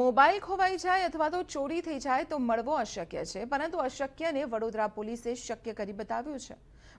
Mobile ખોવાઈ જાય અથવા તો ચોરી થઈ જાય તો મળવો અશક્ય છે પરંતુ અશક્યને વડોદરા પોલીસે શક્ય કરી બતાવ્યું છે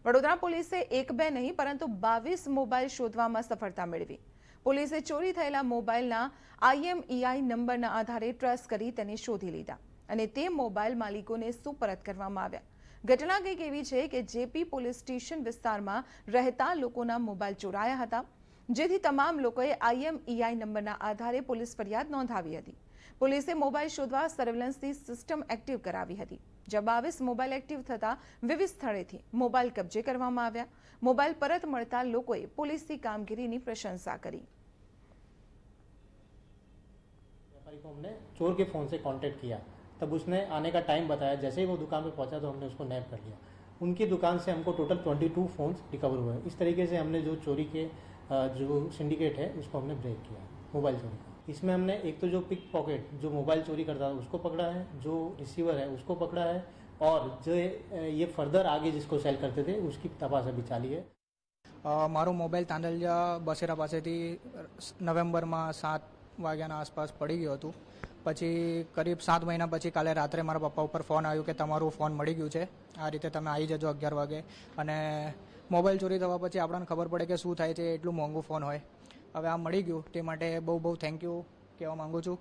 વડોદરા પોલીસે એક બે નહીં પરંતુ બાવીસ મોબાઈલ શોધવામાં સફળતા મેળવી પોલીસે ચોરી થયેલા મોબાઈલના આઈએમઈઆઈ નંબરના આધારે ટ્રસ્ટ કરી તેને શોધી લીધા અને તે મોબાઈલ માલિકોને સુપરત કરવામાં આવ્યા ઘટના કંઈક એવી છે કે જેપી પોલીસ સ્ટેશન વિસ્તારમાં રહેતા લોકોના મોબાઈલ ચોરાયા હતા જેથી તમામ લોકોએ IMEI નંબરના આધારે પોલીસ ફરિયાદ નોંધાવી હતી. પોલીસે મોબાઈલ શોધવા સર્વેલન્સ સિસ્ટમ એક્ટિવ કરાવી હતી. જબ આ વિસ મોબાઈલ એક્ટિવ થતા વિવિસ્થળેથી મોબાઈલ કબ્જે કરવામાં આવ્યા. મોબાઈલ પરત મળતા લોકોએ પોલીસની કામગીરીની પ્રશંસા કરી. વેપારી કોમ્ને ચોર કે ફોન સે કોન્ટેક્ટ કિયા. તબ ઉસને આને કા ટાઈમ બતાયા. જસે હી વો દુકાન પે પહોંચા તો હમને ઉસકો નેપ કર લિયા. ઉનકી દુકાન સે હમકો ટોટલ 22 ફોન્સ ડિસ્કવર ہوئے۔ ઇસ તરીકે સે હમને જો ચોરી કે जो सिंडिकेट है उसको हमने ब्रेक किया मोबाइल चोरी का इसमें हमने एक तो जो पिक पॉकेट जो मोबाइल चोरी करता था उसको पकड़ा है जो रिसीवर है उसको पकड़ा है और जो ये फर्दर आगे जिसको सेल करते थे उसकी तपास अभी चाली है મારો મોબાઈલ તાંડલિયા બસેરા પાસેથી નવેમ્બરમાં સાત વાગ્યાના આસપાસ પડી ગયું હતું પછી કરીબ સાત મહિના પછી કાલે રાત્રે મારા પપ્પા ઉપર ફોન આવ્યો કે તમારું ફોન મળી ગયું છે આ રીતે તમે આવી જજો અગિયાર વાગે અને મોબાઈલ ચોરી થવા પછી આપણને ખબર પડે કે શું થાય છે એટલું મોંઘું ફોન હોય હવે આ મળી ગયું તે માટે બહુ બહુ થેન્ક યુ કહેવા માગું છું